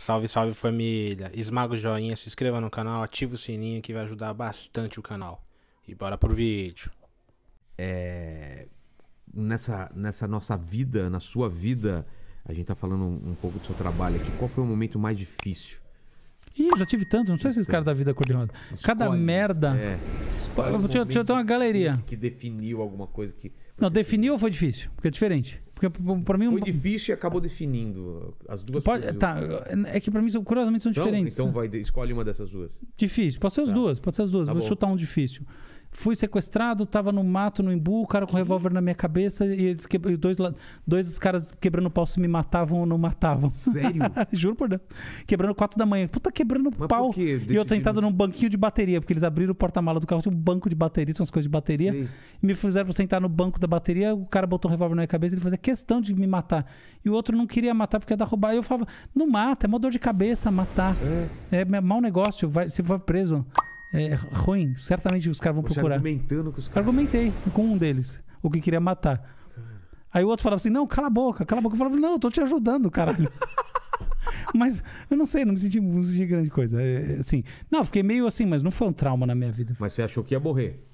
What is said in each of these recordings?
Salve, salve família! Esmaga o joinha, se inscreva no canal, ativa o sininho que vai ajudar bastante o canal. E bora pro vídeo. É... Nessa, nessa nossa vida, na sua vida, a gente tá falando um, um, pouco do seu trabalho aqui. Qual foi o momento mais difícil? Ih, já tive tanto, não sei esses caras da vida coordenada. Cada Escolhe, merda. É. Escolhe eu, tenho uma galeria. Que definiu alguma coisa que. Não, definiu ou foi difícil? Porque é diferente. Porque para mim... Foi difícil e acabou definindo as duas Pode, coisas. Tá, é que para mim, curiosamente, são então, diferentes. Então vai, escolhe uma dessas duas. Difícil. Pode ser as tá. duas. Pode ser as duas. Tá Vou bom. chutar um difícil. Fui sequestrado, tava no mato, no embu, o cara com um revólver na minha cabeça e eles que... dois, dois dos caras quebrando pau se me matavam ou não matavam. Sério? Juro por Deus. Quebrando quatro da manhã. Puta, quebrando Mas pau. E eu tentado de... num banquinho de bateria, porque eles abriram o porta-mala do carro, tinha um banco de bateria, tinha umas coisas de bateria. E me fizeram sentar no banco da bateria, o cara botou um revólver na minha cabeça, e ele fazia questão de me matar. E o outro não queria matar porque ia dar roubar. E eu falava, não mata, é uma dor de cabeça matar. É, é, é mau negócio, vai, você vai preso é, ruim. Certamente os caras vão Você procurar. argumentando com os caras. Argumentei com um deles, o que queria matar. Aí o outro falava assim: não, cala a boca, cala a boca. Eu falava: não, eu tô te ajudando, caralho. mas eu não sei, não me senti, não me senti grande coisa. É, é, assim, não, fiquei meio assim, mas não foi um trauma na minha vida. Mas você achou que ia morrer?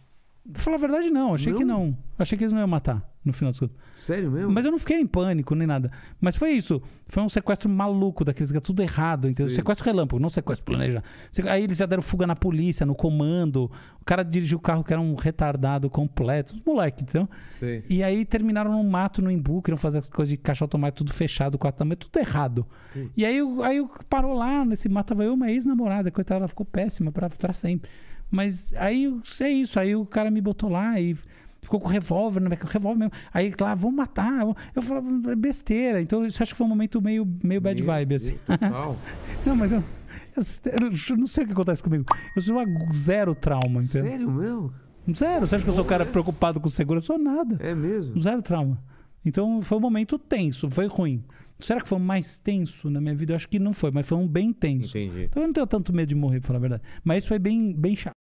Pra falar a verdade, não. Achei não? que não. Achei que eles não iam matar, no final das contas. Sério mesmo? Mas eu não fiquei em pânico nem nada. Mas foi isso. Foi um sequestro maluco daqueles que é tudo errado, entendeu? Sim. Sequestro relâmpago, não sequestro planejado. Aí eles já deram fuga na polícia, no comando. O cara dirigiu o carro que era um retardado completo. Os moleque, entendeu? Sim. E aí terminaram no mato, no embu, queriam fazer as coisas de caixa automático, tudo fechado, quarto também, tudo errado. Sim. E aí, aí parou lá, nesse mato, tava eu, uma ex-namorada, coitada, ela ficou péssima pra, pra sempre. Mas aí é isso. Aí o cara me botou lá e ficou com revólver, não é que revólver mesmo. Aí lá, vou matar. Eu falava, é besteira. Então, isso acho que foi um momento meio, meio bad meio, vibe, assim. não, mas eu, eu, eu, não sei o que acontece comigo. Eu sou zero trauma, entendeu? Sério meu? Zero. Você acha que eu sou um cara preocupado com segurança? Sou nada. É mesmo? Zero trauma. Então foi um momento tenso, foi ruim. Será que foi mais tenso na minha vida? Eu acho que não foi, mas foi um bem tenso. Entendi. Então eu não tenho tanto medo de morrer, pra falar a verdade. Mas foi bem, bem chato.